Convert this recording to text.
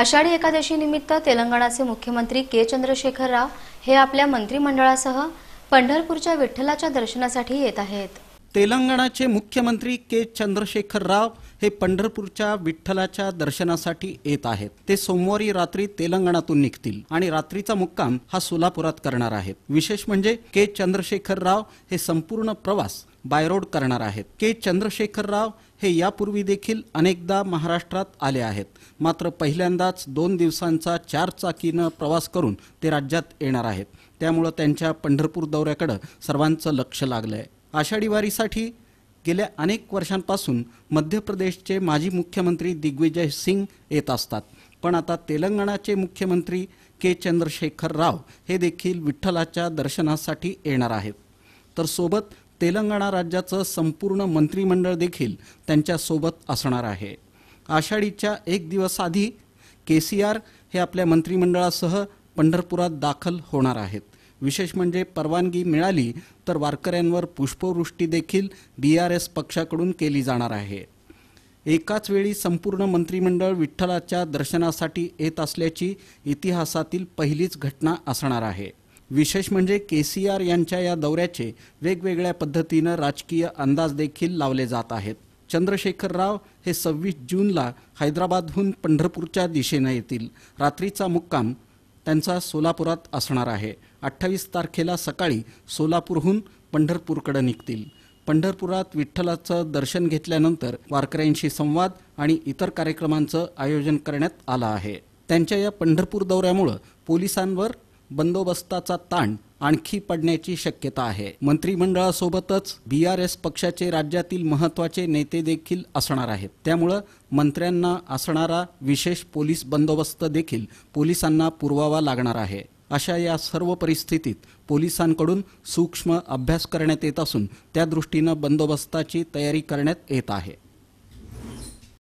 आषाढी एकादशी निमित्त तेलंगणाचे मुख्यमंत्री के चंद्रशेखर राव हे आपल्या मंत्रिमंडळासह पंढरपूरच्या विठ्ठलाच्या दर्शनासाठी येत आहेत तेलंगणाचे मुख्यमंत्री के चंद्रशेखर राव हे पंढरपूरच्या विठ्ठलाच्या दर्शनासाठी येत आहेत ते सोमवारी रात्री तेलंगणातून निघतील आणि रात्रीचा मुक्काम हा सोलापुरात करणार आहेत विशेष म्हणजे के चंद्रशेखर राव हे संपूर्ण प्रवास बायरोड करणार आहेत के चंद्रशेखर राव हे यापूर्वी देखील अनेकदा महाराष्ट्रात आले आहेत मात्र पहिल्यांदाच दोन दिवसांचा चाकीनं प्रवास करून ते राज्यात येणार आहेत त्यामुळं त्यांच्या पंढरपूर दौऱ्याकडं सर्वांचं लक्ष लागलं आहे आषाढी वारीसाठी गेल्या अनेक वर्षांपासून मध्य प्रदेशचे माजी मुख्यमंत्री दिग्विजय सिंग येत असतात पण आता तेलंगणाचे मुख्यमंत्री के चंद्रशेखर राव हे देखील विठ्ठलाच्या दर्शनासाठी येणार आहेत तर सोबत तेलंगणा राज्याचं संपूर्ण मंत्रिमंडळ देखील त्यांच्यासोबत असणार आहे आषाढीच्या एक दिवस आधी के सी आर हे आपल्या मंत्रिमंडळासह पंढरपुरात दाखल होणार आहेत विशेष म्हणजे परवानगी मिळाली तर वारकऱ्यांवर पुष्पवृष्टी देखील बी आर एस पक्षाकडून केली जाणार आहे एकाच वेळी संपूर्ण मंत्रिमंडळ विठ्ठलाच्या दर्शनासाठी येत असल्याची इतिहासातील पहिलीच घटना असणार आहे विशेष म्हणजे के सी आर यांच्या या दौऱ्याचे वेगवेगळ्या पद्धतीनं राजकीय अंदाज देखील लावले जात आहेत चंद्रशेखर राव हे सव्वीस जूनला हैदराबादहून पंढरपूरच्या दिशेने येतील रात्रीचा मुक्काम त्यांचा सोलापुरात असणार आहे अठ्ठावीस तारखेला सकाळी सोलापूरहून पंढरपूरकडे निघतील पंढरपुरात विठ्ठलाचं दर्शन घेतल्यानंतर वारकऱ्यांशी संवाद आणि इतर कार्यक्रमांचं आयोजन करण्यात आलं आहे त्यांच्या या पंढरपूर दौऱ्यामुळं पोलिसांवर बंदोबस्ताचा ताण आणखी पडण्याची शक्यता आहे मंत्रिमंडळासोबतच बी आर एस पक्षाचे राज्यातील महत्वाचे नेते देखील असणार आहेत त्यामुळं मंत्र्यांना असणारा विशेष पोलीस बंदोबस्त देखील पोलिसांना पुरवावा लागणार आहे अशा या सर्व परिस्थितीत पोलिसांकडून सूक्ष्म अभ्यास करण्यात येत असून त्या दृष्टीनं बंदोबस्ताची तयारी करण्यात येत आहे